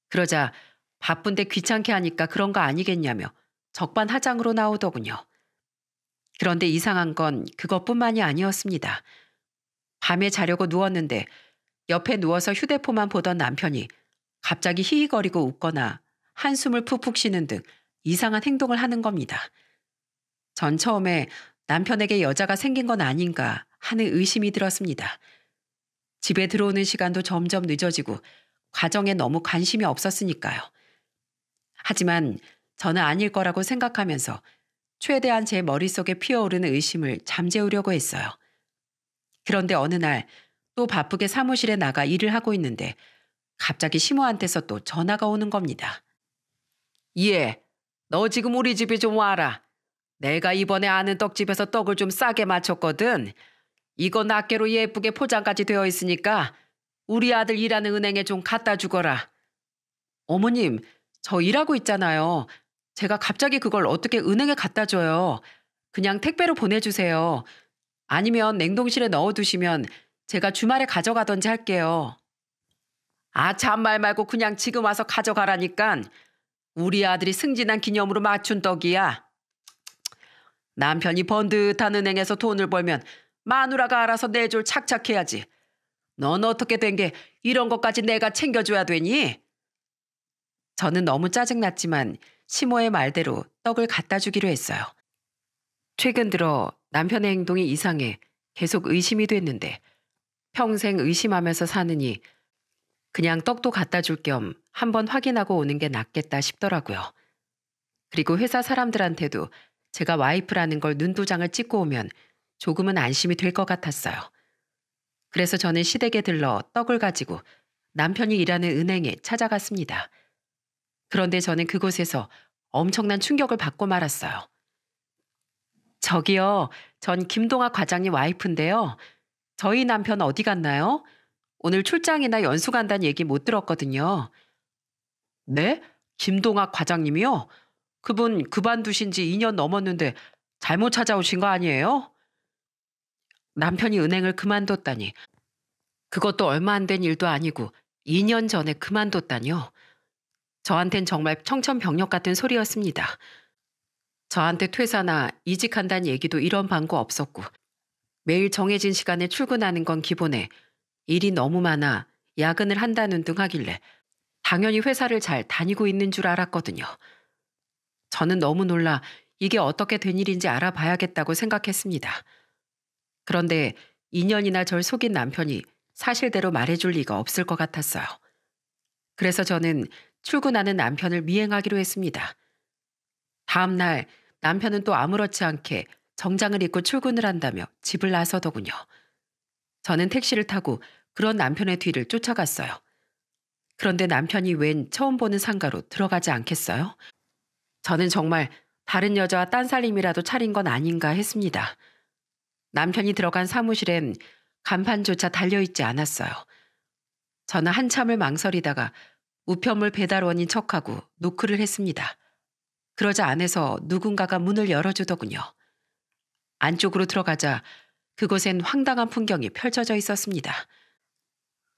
그러자 바쁜데 귀찮게 하니까 그런 거 아니겠냐며 적반하장으로 나오더군요. 그런데 이상한 건 그것뿐만이 아니었습니다. 밤에 자려고 누웠는데 옆에 누워서 휴대폰만 보던 남편이 갑자기 희희거리고 웃거나 한숨을 푹푹 쉬는 등 이상한 행동을 하는 겁니다. 전 처음에 남편에게 여자가 생긴 건 아닌가 하는 의심이 들었습니다. 집에 들어오는 시간도 점점 늦어지고 과정에 너무 관심이 없었으니까요. 하지만 저는 아닐 거라고 생각하면서 최대한 제 머릿속에 피어오르는 의심을 잠재우려고 했어요. 그런데 어느 날 또 바쁘게 사무실에 나가 일을 하고 있는데 갑자기 시모한테서 또 전화가 오는 겁니다. 예, 너 지금 우리 집에 좀 와라. 내가 이번에 아는 떡집에서 떡을 좀 싸게 맞췄거든. 이거 낱개로 예쁘게 포장까지 되어 있으니까 우리 아들 일하는 은행에 좀 갖다 주거라. 어머님, 저 일하고 있잖아요. 제가 갑자기 그걸 어떻게 은행에 갖다 줘요. 그냥 택배로 보내주세요. 아니면 냉동실에 넣어두시면 제가 주말에 가져가던지 할게요. 아, 참말 말고 그냥 지금 와서 가져가라니깐. 우리 아들이 승진한 기념으로 맞춘 떡이야. 남편이 번듯한 은행에서 돈을 벌면 마누라가 알아서 내줄 착착해야지. 넌 어떻게 된 게 이런 것까지 내가 챙겨줘야 되니? 저는 너무 짜증났지만 시모의 말대로 떡을 갖다 주기로 했어요. 최근 들어 남편의 행동이 이상해 계속 의심이 됐는데 평생 의심하면서 사느니 그냥 떡도 갖다 줄 겸 한번 확인하고 오는 게 낫겠다 싶더라고요. 그리고 회사 사람들한테도 제가 와이프라는 걸 눈도장을 찍고 오면 조금은 안심이 될 것 같았어요. 그래서 저는 시댁에 들러 떡을 가지고 남편이 일하는 은행에 찾아갔습니다. 그런데 저는 그곳에서 엄청난 충격을 받고 말았어요. 저기요, 전 김동아 과장님 와이프인데요. 저희 남편 어디 갔나요? 오늘 출장이나 연수 간다는 얘기 못 들었거든요. 네? 김동아 과장님이요? 그분 그만두신 지 2년 넘었는데 잘못 찾아오신 거 아니에요? 남편이 은행을 그만뒀다니. 그것도 얼마 안 된 일도 아니고 2년 전에 그만뒀다니요. 저한텐 정말 청천벽력 같은 소리였습니다. 저한테 퇴사나 이직한다는 얘기도 이런 방구 없었고 매일 정해진 시간에 출근하는 건 기본에 일이 너무 많아 야근을 한다는 등 하길래 당연히 회사를 잘 다니고 있는 줄 알았거든요. 저는 너무 놀라 이게 어떻게 된 일인지 알아봐야겠다고 생각했습니다. 그런데 2년이나 절 속인 남편이 사실대로 말해줄 리가 없을 것 같았어요. 그래서 저는 출근하는 남편을 미행하기로 했습니다. 다음 날 남편은 또 아무렇지 않게 정장을 입고 출근을 한다며 집을 나서더군요. 저는 택시를 타고 그런 남편의 뒤를 쫓아갔어요. 그런데 남편이 웬 처음 보는 상가로 들어가지 않겠어요? 저는 정말 다른 여자와 딴살림이라도 차린 건 아닌가 했습니다. 남편이 들어간 사무실엔 간판조차 달려있지 않았어요. 저는 한참을 망설이다가 우편물 배달원인 척하고 노크를 했습니다. 그러자 안에서 누군가가 문을 열어주더군요. 안쪽으로 들어가자 그곳엔 황당한 풍경이 펼쳐져 있었습니다.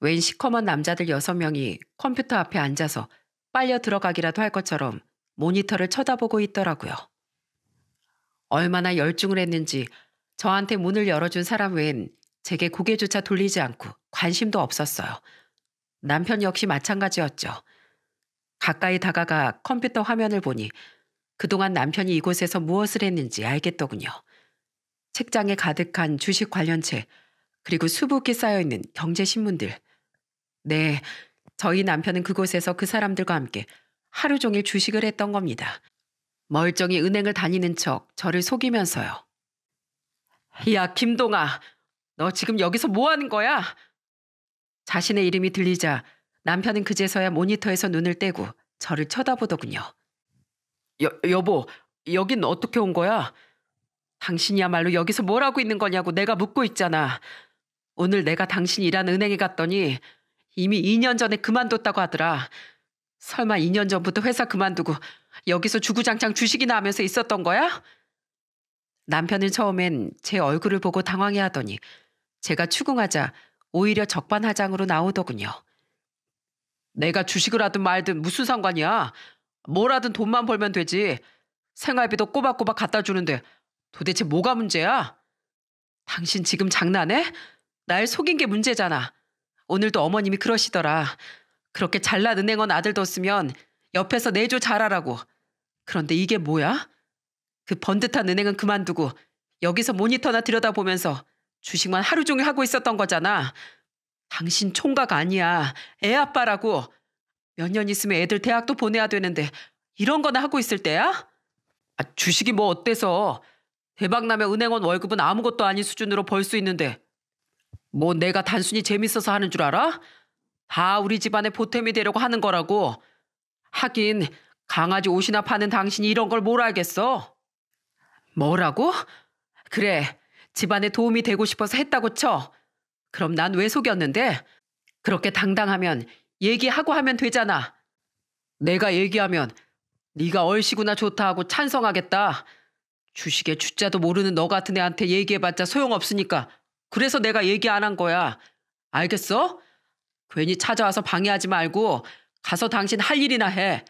웬 시커먼 남자들 여섯 명이 컴퓨터 앞에 앉아서 빨려 들어가기라도 할 것처럼 모니터를 쳐다보고 있더라고요. 얼마나 열중을 했는지 저한테 문을 열어준 사람 외엔 제게 고개조차 돌리지 않고 관심도 없었어요. 남편 역시 마찬가지였죠. 가까이 다가가 컴퓨터 화면을 보니 그동안 남편이 이곳에서 무엇을 했는지 알겠더군요. 책장에 가득한 주식 관련책, 그리고 수북히 쌓여있는 경제신문들. 네, 저희 남편은 그곳에서 그 사람들과 함께 하루 종일 주식을 했던 겁니다. 멀쩡히 은행을 다니는 척 저를 속이면서요. 야, 김동아, 너 지금 여기서 뭐 하는 거야? 자신의 이름이 들리자 남편은 그제서야 모니터에서 눈을 떼고 저를 쳐다보더군요. 여, 여보, 여긴 어떻게 온 거야? 당신이야말로 여기서 뭘 하고 있는 거냐고 내가 묻고 있잖아. 오늘 내가 당신이 일하 은행에 갔더니 이미 2년 전에 그만뒀다고 하더라. 설마 2년 전부터 회사 그만두고 여기서 주구장창 주식이나 하면서 있었던 거야? 남편은 처음엔 제 얼굴을 보고 당황해 하더니 제가 추궁하자 오히려 적반하장으로 나오더군요. 내가 주식을 하든 말든 무슨 상관이야. 뭐라든 돈만 벌면 되지. 생활비도 꼬박꼬박 갖다 주는데 도대체 뭐가 문제야? 당신 지금 장난해? 날 속인 게 문제잖아. 오늘도 어머님이 그러시더라. 그렇게 잘난 은행원 아들 뒀으면 옆에서 내조 잘하라고. 그런데 이게 뭐야? 그 번듯한 은행은 그만두고 여기서 모니터나 들여다보면서 주식만 하루 종일 하고 있었던 거잖아. 당신 총각 아니야. 애 아빠라고. 몇 년 있으면 애들 대학도 보내야 되는데 이런 거나 하고 있을 때야? 아, 주식이 뭐 어때서. 대박 나면 은행원 월급은 아무것도 아닌 수준으로 벌 수 있는데 뭐 내가 단순히 재밌어서 하는 줄 알아? 다 우리 집안의 보탬이 되려고 하는 거라고. 하긴 강아지 옷이나 파는 당신이 이런 걸 뭘 알겠어? 뭐라고? 그래 집안에 도움이 되고 싶어서 했다고 쳐. 그럼 난 왜 속였는데? 그렇게 당당하면 얘기하고 하면 되잖아. 내가 얘기하면 네가 얼씨구나 좋다 하고 찬성하겠다. 주식의 주자도 모르는 너 같은 애한테 얘기해봤자 소용없으니까 그래서 내가 얘기 안 한 거야. 알겠어? 괜히 찾아와서 방해하지 말고 가서 당신 할 일이나 해.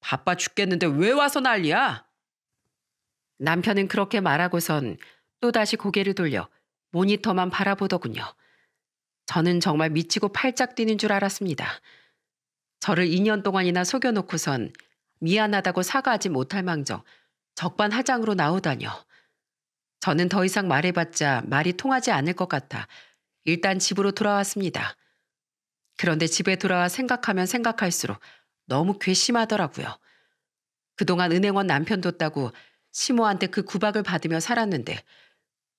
바빠 죽겠는데 왜 와서 난리야? 남편은 그렇게 말하고선 또다시 고개를 돌려 모니터만 바라보더군요. 저는 정말 미치고 팔짝 뛰는 줄 알았습니다. 저를 2년 동안이나 속여놓고선 미안하다고 사과하지 못할 망정 적반하장으로 나오다뇨. 저는 더 이상 말해봤자 말이 통하지 않을 것 같아 일단 집으로 돌아왔습니다. 그런데 집에 돌아와 생각하면 생각할수록 너무 괘씸하더라고요. 그동안 은행원 남편 뒀다고 시모한테 그 구박을 받으며 살았는데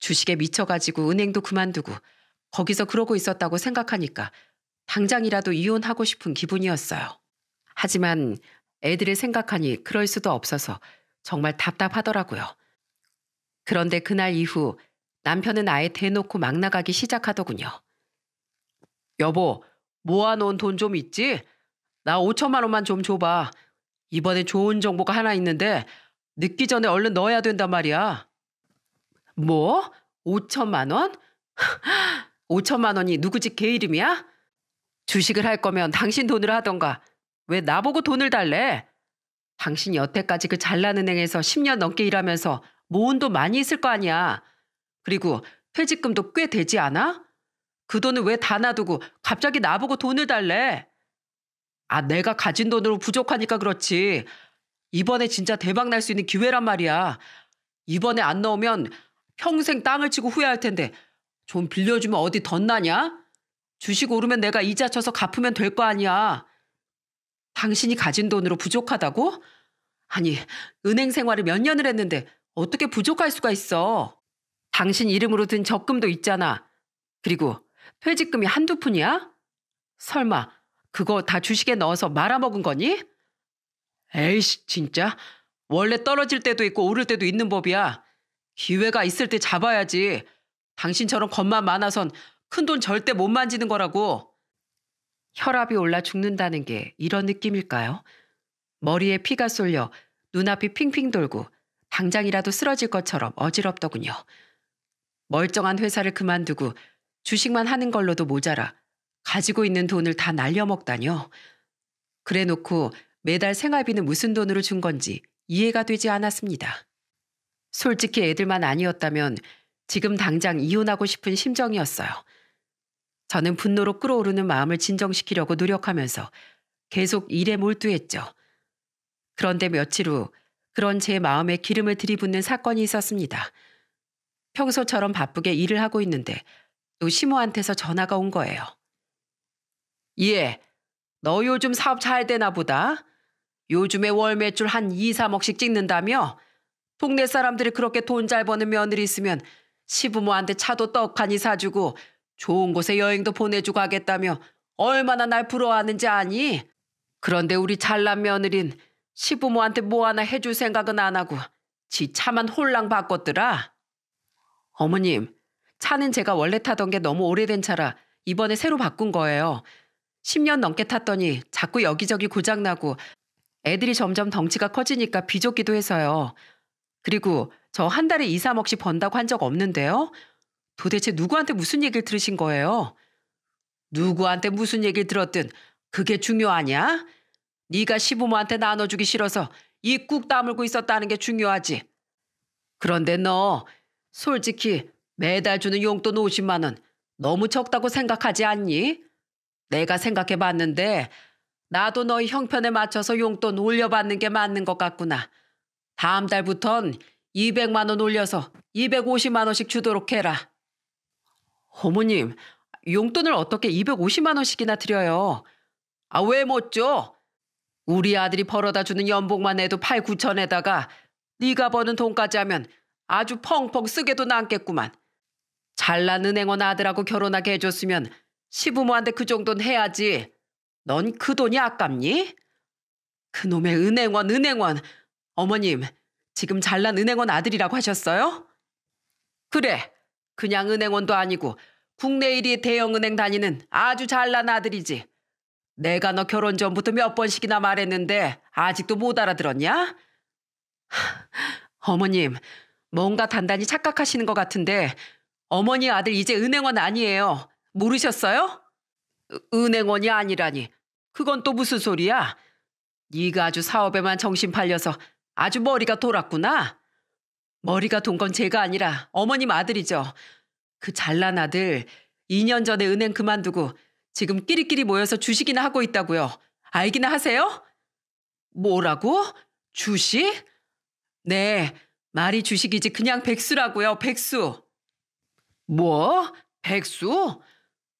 주식에 미쳐가지고 은행도 그만두고 거기서 그러고 있었다고 생각하니까 당장이라도 이혼하고 싶은 기분이었어요. 하지만 애들을 생각하니 그럴 수도 없어서 정말 답답하더라고요. 그런데 그날 이후 남편은 아예 대놓고 막 나가기 시작하더군요. 여보, 모아놓은 돈 좀 있지? 나 5천만 원만 좀 줘봐. 이번에 좋은 정보가 하나 있는데 늦기 전에 얼른 넣어야 된단 말이야. 뭐? 5천만 원? 5천만 원이 누구 집 개 이름이야? 주식을 할 거면 당신 돈을 하던가. 왜 나보고 돈을 달래? 당신 여태까지 그 잘난 은행에서 10년 넘게 일하면서 모은 돈 많이 있을 거 아니야. 그리고 퇴직금도 꽤 되지 않아? 그 돈을 왜 다 놔두고 갑자기 나보고 돈을 달래? 아, 내가 가진 돈으로 부족하니까 그렇지. 이번에 진짜 대박 날 수 있는 기회란 말이야. 이번에 안 넣으면 평생 땅을 치고 후회할 텐데 좀 빌려주면 어디 덧나냐? 주식 오르면 내가 이자 쳐서 갚으면 될 거 아니야. 당신이 가진 돈으로 부족하다고? 아니, 은행 생활을 몇 년을 했는데 어떻게 부족할 수가 있어? 당신 이름으로 든 적금도 있잖아. 그리고 퇴직금이 한두 푼이야? 설마 그거 다 주식에 넣어서 말아먹은 거니? 에이씨, 진짜. 원래 떨어질 때도 있고 오를 때도 있는 법이야. 기회가 있을 때 잡아야지. 당신처럼 겁만 많아선 큰 돈 절대 못 만지는 거라고. 혈압이 올라 죽는다는 게 이런 느낌일까요? 머리에 피가 쏠려 눈앞이 핑핑 돌고 당장이라도 쓰러질 것처럼 어지럽더군요. 멀쩡한 회사를 그만두고 주식만 하는 걸로도 모자라 가지고 있는 돈을 다 날려먹다뇨. 그래 놓고 매달 생활비는 무슨 돈으로 준 건지 이해가 되지 않았습니다. 솔직히 애들만 아니었다면 지금 당장 이혼하고 싶은 심정이었어요. 저는 분노로 끓어오르는 마음을 진정시키려고 노력하면서 계속 일에 몰두했죠. 그런데 며칠 후 그런 제 마음에 기름을 들이붓는 사건이 있었습니다. 평소처럼 바쁘게 일을 하고 있는데 또 시모한테서 전화가 온 거예요. 예, 너 요즘 사업 잘 되나 보다. 요즘에 월 매출 한 2, 3억씩 찍는다며? 동네 사람들이 그렇게 돈 잘 버는 며느리 있으면 시부모한테 차도 떡하니 사주고 좋은 곳에 여행도 보내주고 하겠다며 얼마나 날 부러워하는지 아니? 그런데 우리 잘난 며느린 시부모한테 뭐 하나 해줄 생각은 안 하고 지 차만 홀랑 바꿨더라. 어머님, 차는 제가 원래 타던 게 너무 오래된 차라 이번에 새로 바꾼 거예요. 10년 넘게 탔더니 자꾸 여기저기 고장나고 애들이 점점 덩치가 커지니까 비좁기도 해서요. 그리고 저 한 달에 2, 3억씩 번다고 한 적 없는데요. 도대체 누구한테 무슨 얘기를 들으신 거예요? 누구한테 무슨 얘기를 들었든 그게 중요하냐? 네가 시부모한테 나눠주기 싫어서 이꾹 다물고 있었다는 게 중요하지. 그런데 너 솔직히 매달 주는 용돈 50만 원 너무 적다고 생각하지 않니? 내가 생각해 봤는데 나도 너희 형편에 맞춰서 용돈 올려받는 게 맞는 것 같구나. 다음 달부턴 200만 원 올려서 250만 원씩 주도록 해라. 어머님, 용돈을 어떻게 250만 원씩이나 드려요? 아, 왜 못 줘? 우리 아들이 벌어다 주는 연봉만 해도 8, 9천에다가 네가 버는 돈까지 하면 아주 펑펑 쓰게도 남겠구만. 잘난 은행원 아들하고 결혼하게 해줬으면 시부모한테 그 정도는 해야지. 넌 그 돈이 아깝니? 그놈의 은행원, 은행원. 어머님, 지금 잘난 은행원 아들이라고 하셨어요? 그래, 그냥 은행원도 아니고 국내 1위 대형은행 다니는 아주 잘난 아들이지. 내가 너 결혼 전부터 몇 번씩이나 말했는데 아직도 못 알아들었냐? 어머님, 뭔가 단단히 착각하시는 것 같은데 어머니 아들 이제 은행원 아니에요. 모르셨어요? 은행원이 아니라니. 그건 또 무슨 소리야? 네가 아주 사업에만 정신 팔려서 아주 머리가 돌았구나. 머리가 돈 건 제가 아니라 어머님 아들이죠. 그 잘난 아들 2년 전에 은행 그만두고 지금 끼리끼리 모여서 주식이나 하고 있다고요. 알기나 하세요? 뭐라고? 주식? 네, 말이 주식이지 그냥 백수라고요, 백수. 뭐? 백수?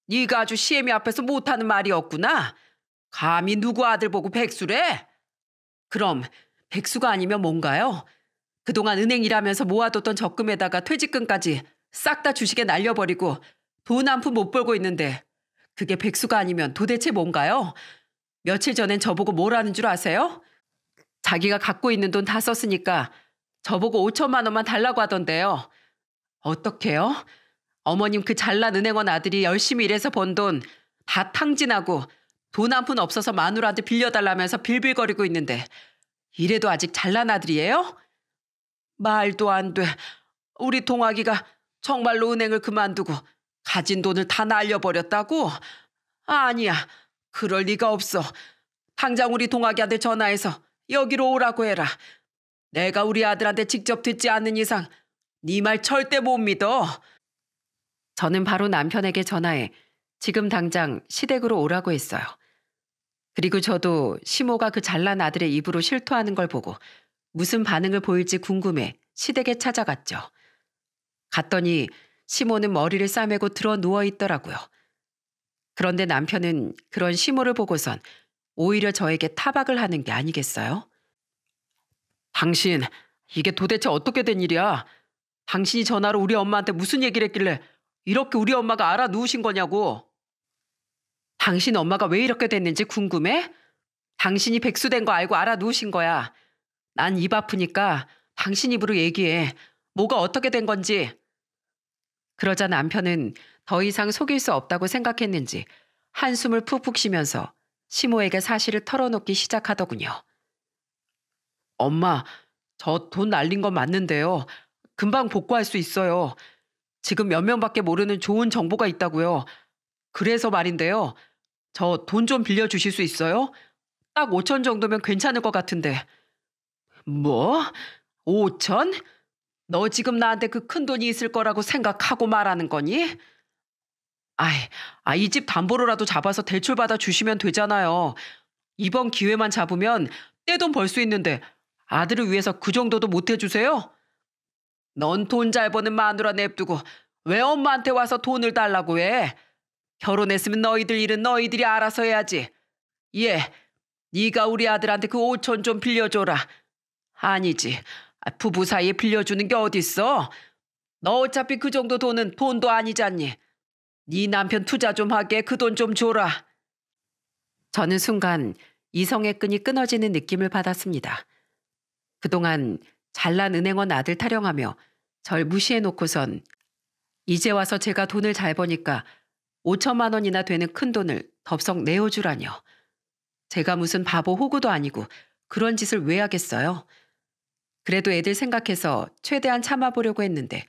네가 아주 시애미 앞에서 못하는 말이없구나 감히 누구 아들 보고 백수래? 그럼 백수가 아니면 뭔가요? 그동안 은행 일하면서 모아뒀던 적금에다가 퇴직금까지 싹 다 주식에 날려버리고 돈 한 푼 못 벌고 있는데 그게 백수가 아니면 도대체 뭔가요? 며칠 전엔 저보고 뭐라는 줄 아세요? 자기가 갖고 있는 돈 다 썼으니까 저보고 5천만 원만 달라고 하던데요. 어떡해요 어머님 그 잘난 은행원 아들이 열심히 일해서 번 돈 다 탕진하고 돈 한 푼 없어서 마누라한테 빌려달라면서 빌빌거리고 있는데 이래도 아직 잘난 아들이에요? 말도 안 돼. 우리 동아기가 정말로 은행을 그만두고 가진 돈을 다 날려버렸다고? 아니야. 그럴 리가 없어. 당장 우리 동아기한테 전화해서 여기로 오라고 해라. 내가 우리 아들한테 직접 듣지 않는 이상 네 말 절대 못 믿어. 저는 바로 남편에게 전화해 지금 당장 시댁으로 오라고 했어요. 그리고 저도 시모가 그 잘난 아들의 입으로 실토하는 걸 보고 무슨 반응을 보일지 궁금해 시댁에 찾아갔죠. 갔더니 시모는 머리를 싸매고 들어 누워 있더라고요. 그런데 남편은 그런 시모를 보고선 오히려 저에게 타박을 하는 게 아니겠어요? 당신, 이게 도대체 어떻게 된 일이야? 당신이 전화로 우리 엄마한테 무슨 얘기를 했길래 이렇게 우리 엄마가 알아 누우신 거냐고. 당신 엄마가 왜 이렇게 됐는지 궁금해? 당신이 백수된 거 알고 알아놓으신 거야. 난 입 아프니까 당신 입으로 얘기해. 뭐가 어떻게 된 건지. 그러자 남편은 더 이상 속일 수 없다고 생각했는지 한숨을 푹푹 쉬면서 시모에게 사실을 털어놓기 시작하더군요. 엄마, 저 돈 날린 건 맞는데요. 금방 복구할 수 있어요. 지금 몇 명밖에 모르는 좋은 정보가 있다고요. 그래서 말인데요. 저돈좀 빌려 주실 수 있어요? 딱 5천 정도면 괜찮을 것 같은데. 뭐? 5천? 너 지금 나한테 그 큰 돈이 있을 거라고 생각하고 말하는 거니? 아이, 아, 이 집 담보로라도 잡아서 대출받아 주시면 되잖아요. 이번 기회만 잡으면 떼돈 벌 수 있는데 아들을 위해서 그 정도도 못 해주세요? 넌 돈 잘 버는 마누라 냅두고 왜 엄마한테 와서 돈을 달라고 해? 결혼했으면 너희들 일은 너희들이 알아서 해야지. 예, 네가 우리 아들한테 그 5천 좀 빌려줘라. 아니지, 아, 부부 사이에 빌려주는 게 어딨어? 너 어차피 그 정도 돈은 돈도 아니잖니. 네 남편 투자 좀 하게 그 돈 좀 줘라. 저는 순간 이성의 끈이 끊어지는 느낌을 받았습니다. 그동안 잘난 은행원 아들 타령하며 절 무시해놓고선 이제 와서 제가 돈을 잘 버니까 5천만 원이나 되는 큰 돈을 덥석 내어주라뇨. 제가 무슨 바보 호구도 아니고 그런 짓을 왜 하겠어요? 그래도 애들 생각해서 최대한 참아보려고 했는데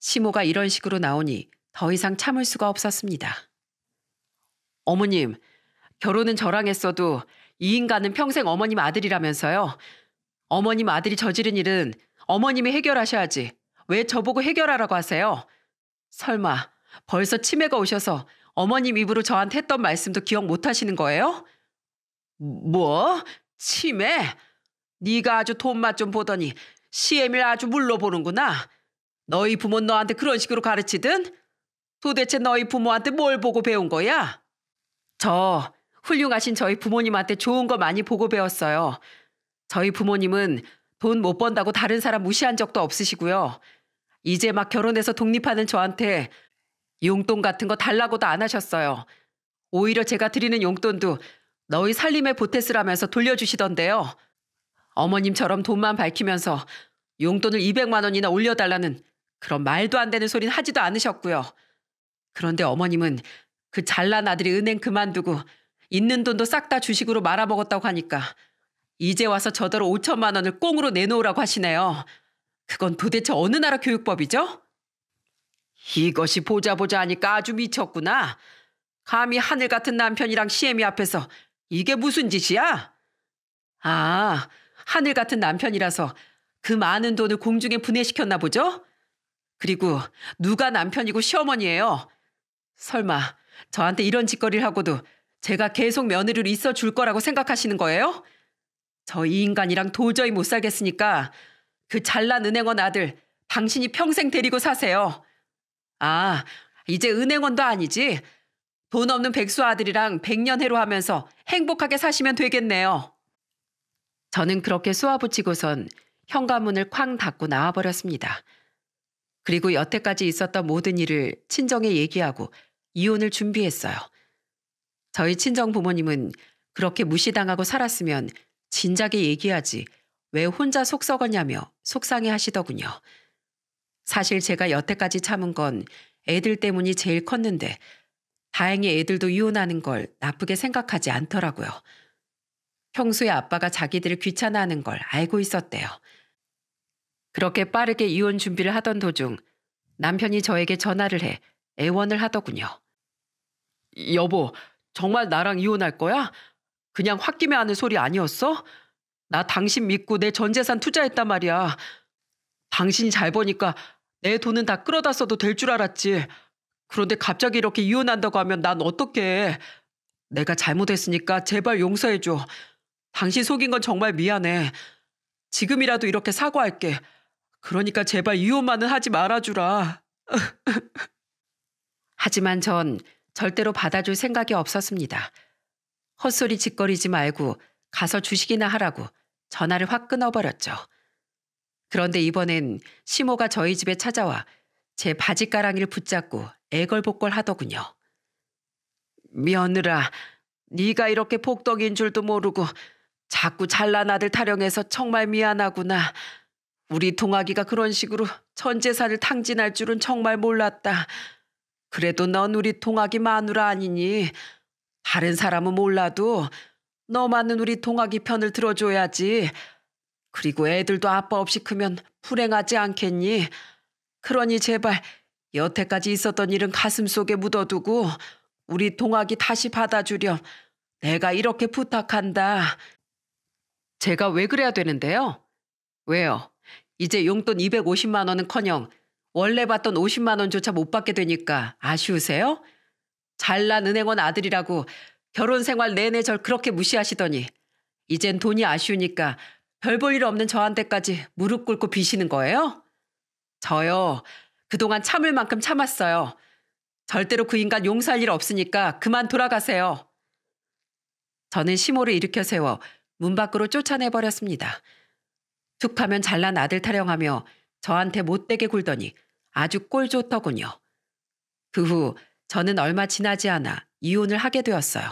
시모가 이런 식으로 나오니 더 이상 참을 수가 없었습니다. 어머님, 결혼은 저랑 했어도 이 인간은 평생 어머님 아들이라면서요. 어머님 아들이 저지른 일은 어머님이 해결하셔야지. 왜 저보고 해결하라고 하세요? 설마 벌써 치매가 오셔서 어머님 입으로 저한테 했던 말씀도 기억 못 하시는 거예요? 뭐? 치매? 네가 아주 돈 맛 좀 보더니 시애밀 아주 물러보는구나. 너희 부모 너한테 그런 식으로 가르치든? 도대체 너희 부모한테 뭘 보고 배운 거야? 저 훌륭하신 저희 부모님한테 좋은 거 많이 보고 배웠어요. 저희 부모님은 돈 못 번다고 다른 사람 무시한 적도 없으시고요. 이제 막 결혼해서 독립하는 저한테 용돈 같은 거 달라고도 안 하셨어요. 오히려 제가 드리는 용돈도 너희 살림에 보태스라면서 돌려주시던데요. 어머님처럼 돈만 밝히면서 용돈을 200만 원이나 올려달라는 그런 말도 안 되는 소린 하지도 않으셨고요. 그런데 어머님은 그 잘난 아들이 은행 그만두고 있는 돈도 싹 다 주식으로 말아먹었다고 하니까 이제 와서 저더러 5천만 원을 꽁으로 내놓으라고 하시네요. 그건 도대체 어느 나라 교육법이죠? 이것이 보자 보자 하니까 아주 미쳤구나. 감히 하늘 같은 남편이랑 시애미 앞에서 이게 무슨 짓이야? 아, 하늘 같은 남편이라서 그 많은 돈을 공중에 분해시켰나 보죠? 그리고 누가 남편이고 시어머니예요? 설마 저한테 이런 짓거리를 하고도 제가 계속 며느리로 있어 줄 거라고 생각하시는 거예요? 저 이 인간이랑 도저히 못 살겠으니까 그 잘난 은행원 아들 당신이 평생 데리고 사세요. 아, 이제 은행원도 아니지. 돈 없는 백수 아들이랑 백년해로 하면서 행복하게 사시면 되겠네요. 저는 그렇게 쏘아붙이고선 현관문을 쾅 닫고 나와버렸습니다. 그리고 여태까지 있었던 모든 일을 친정에 얘기하고 이혼을 준비했어요. 저희 친정 부모님은 그렇게 무시당하고 살았으면 진작에 얘기하지 왜 혼자 속 썩었냐며 속상해 하시더군요. 사실 제가 여태까지 참은 건 애들 때문이 제일 컸는데 다행히 애들도 이혼하는 걸 나쁘게 생각하지 않더라고요. 평소에 아빠가 자기들을 귀찮아하는 걸 알고 있었대요. 그렇게 빠르게 이혼 준비를 하던 도중 남편이 저에게 전화를 해 애원을 하더군요. 여보, 정말 나랑 이혼할 거야? 그냥 홧김에 하는 소리 아니었어? 나 당신 믿고 내 전 재산 투자했단 말이야. 당신이 잘 보니까 내 돈은 다 끌어다 써도 될 줄 알았지. 그런데 갑자기 이렇게 이혼한다고 하면 난 어떻게 내가 잘못했으니까 제발 용서해줘. 당신 속인 건 정말 미안해. 지금이라도 이렇게 사과할게. 그러니까 제발 이혼만은 하지 말아주라. 하지만 전 절대로 받아줄 생각이 없었습니다. 헛소리 짓거리지 말고 가서 주식이나 하라고 전화를 확 끊어버렸죠. 그런데 이번엔 시모가 저희 집에 찾아와 제 바지가랑이를 붙잡고 애걸복걸 하더군요. 며느라, 네가 이렇게 폭덕인 줄도 모르고 자꾸 잘난 아들 타령해서 정말 미안하구나. 우리 동아기가 그런 식으로 천재산을 탕진할 줄은 정말 몰랐다. 그래도 넌 우리 동아기 마누라 아니니 다른 사람은 몰라도 너만은 우리 동아기 편을 들어줘야지. 그리고 애들도 아빠 없이 크면 불행하지 않겠니? 그러니 제발 여태까지 있었던 일은 가슴 속에 묻어두고 우리 동학이 다시 받아주렴. 내가 이렇게 부탁한다. 제가 왜 그래야 되는데요? 왜요? 이제 용돈 250만 원은커녕 원래 받던 50만 원조차 못 받게 되니까 아쉬우세요? 잘난 은행원 아들이라고 결혼 생활 내내 절 그렇게 무시하시더니 이젠 돈이 아쉬우니까 별볼일 없는 저한테까지 무릎 꿇고 비시는 거예요? 저요. 그동안 참을 만큼 참았어요. 절대로 그 인간 용서할 일 없으니까 그만 돌아가세요. 저는 심호를 일으켜 세워 문 밖으로 쫓아내버렸습니다. 툭 하면 잘난 아들 타령하며 저한테 못되게 굴더니 아주 꼴 좋더군요. 그 후 저는 얼마 지나지 않아 이혼을 하게 되었어요.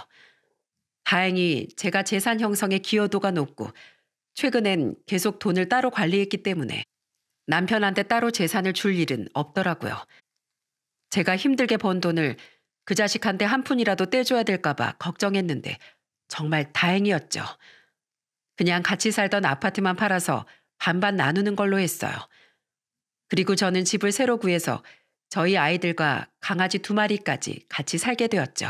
다행히 제가 재산 형성에 기여도가 높고 최근엔 계속 돈을 따로 관리했기 때문에 남편한테 따로 재산을 줄 일은 없더라고요. 제가 힘들게 번 돈을 그 자식한테 한 푼이라도 떼줘야 될까봐 걱정했는데 정말 다행이었죠. 그냥 같이 살던 아파트만 팔아서 반반 나누는 걸로 했어요. 그리고 저는 집을 새로 구해서 저희 아이들과 강아지 두 마리까지 같이 살게 되었죠.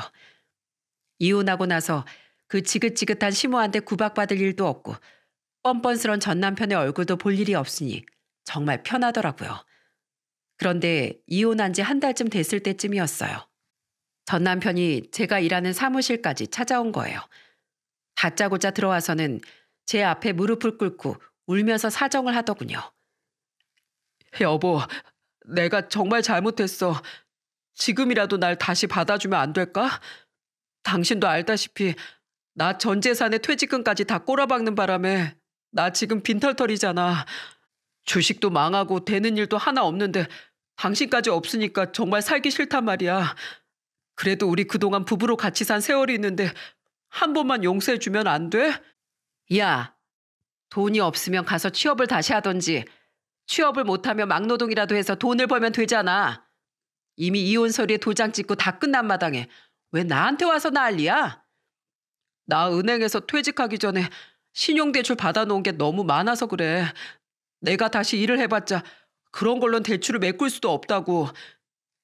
이혼하고 나서 그 지긋지긋한 시모한테 구박받을 일도 없고 뻔뻔스런 전 남편의 얼굴도 볼 일이 없으니 정말 편하더라고요. 그런데 이혼한 지 한 달쯤 됐을 때쯤이었어요. 전 남편이 제가 일하는 사무실까지 찾아온 거예요. 다짜고짜 들어와서는 제 앞에 무릎을 꿇고 울면서 사정을 하더군요. 여보, 내가 정말 잘못했어. 지금이라도 날 다시 받아주면 안 될까? 당신도 알다시피 나 전 재산의 퇴직금까지 다 꼬라박는 바람에 나 지금 빈털털이잖아. 주식도 망하고 되는 일도 하나 없는데 당신까지 없으니까 정말 살기 싫단 말이야. 그래도 우리 그동안 부부로 같이 산 세월이 있는데 한 번만 용서해주면 안 돼? 야, 돈이 없으면 가서 취업을 다시 하던지 취업을 못하면 막노동이라도 해서 돈을 벌면 되잖아. 이미 이혼 서류에 도장 찍고 다 끝난 마당에 왜 나한테 와서 난리야? 나 은행에서 퇴직하기 전에 신용대출 받아놓은 게 너무 많아서 그래. 내가 다시 일을 해봤자 그런 걸론 대출을 메꿀 수도 없다고.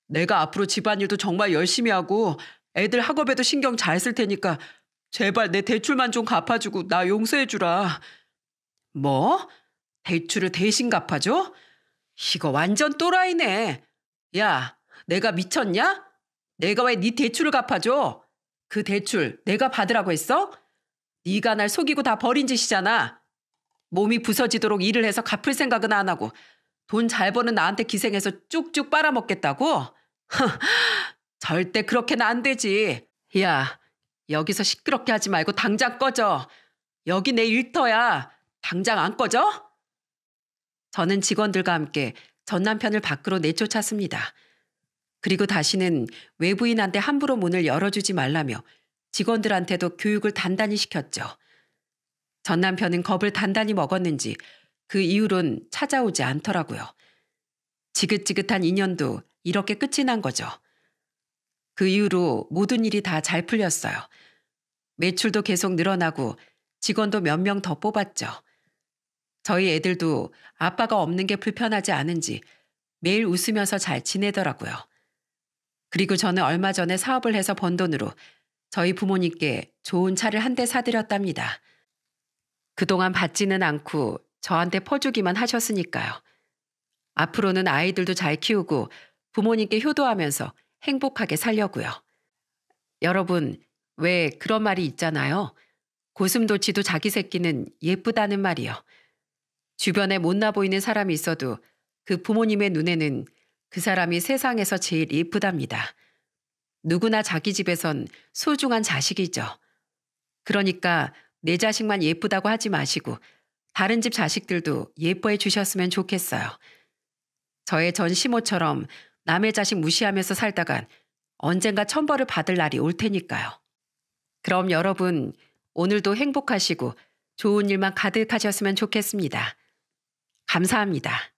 내가 앞으로 집안일도 정말 열심히 하고 애들 학업에도 신경 잘 쓸 테니까 제발 내 대출만 좀 갚아주고 나 용서해주라. 뭐? 대출을 대신 갚아줘? 이거 완전 또라이네. 야, 내가 미쳤냐? 내가 왜 네 대출을 갚아줘? 그 대출 내가 받으라고 했어? 네가 날 속이고 다 버린 짓이잖아. 몸이 부서지도록 일을 해서 갚을 생각은 안 하고 돈 잘 버는 나한테 기생해서 쭉쭉 빨아먹겠다고? 절대 그렇게는 안 되지. 야, 여기서 시끄럽게 하지 말고 당장 꺼져. 여기 내 일터야. 당장 안 꺼져? 저는 직원들과 함께 전 남편을 밖으로 내쫓았습니다. 그리고 다시는 외부인한테 함부로 문을 열어주지 말라며 직원들한테도 교육을 단단히 시켰죠. 전 남편은 겁을 단단히 먹었는지 그 이후론 찾아오지 않더라고요. 지긋지긋한 인연도 이렇게 끝이 난 거죠. 그 이후로 모든 일이 다 잘 풀렸어요. 매출도 계속 늘어나고 직원도 몇 명 더 뽑았죠. 저희 애들도 아빠가 없는 게 불편하지 않은지 매일 웃으면서 잘 지내더라고요. 그리고 저는 얼마 전에 사업을 해서 번 돈으로 저희 부모님께 좋은 차를 한 대 사드렸답니다. 그동안 받지는 않고 저한테 퍼주기만 하셨으니까요. 앞으로는 아이들도 잘 키우고 부모님께 효도하면서 행복하게 살려고요. 여러분, 왜 그런 말이 있잖아요. 고슴도치도 자기 새끼는 예쁘다는 말이요. 주변에 못나 보이는 사람이 있어도 그 부모님의 눈에는 그 사람이 세상에서 제일 예쁘답니다. 누구나 자기 집에선 소중한 자식이죠. 그러니까 내 자식만 예쁘다고 하지 마시고 다른 집 자식들도 예뻐해 주셨으면 좋겠어요. 저의 전 시모처럼 남의 자식 무시하면서 살다간 언젠가 천벌을 받을 날이 올 테니까요. 그럼 여러분 오늘도 행복하시고 좋은 일만 가득하셨으면 좋겠습니다. 감사합니다.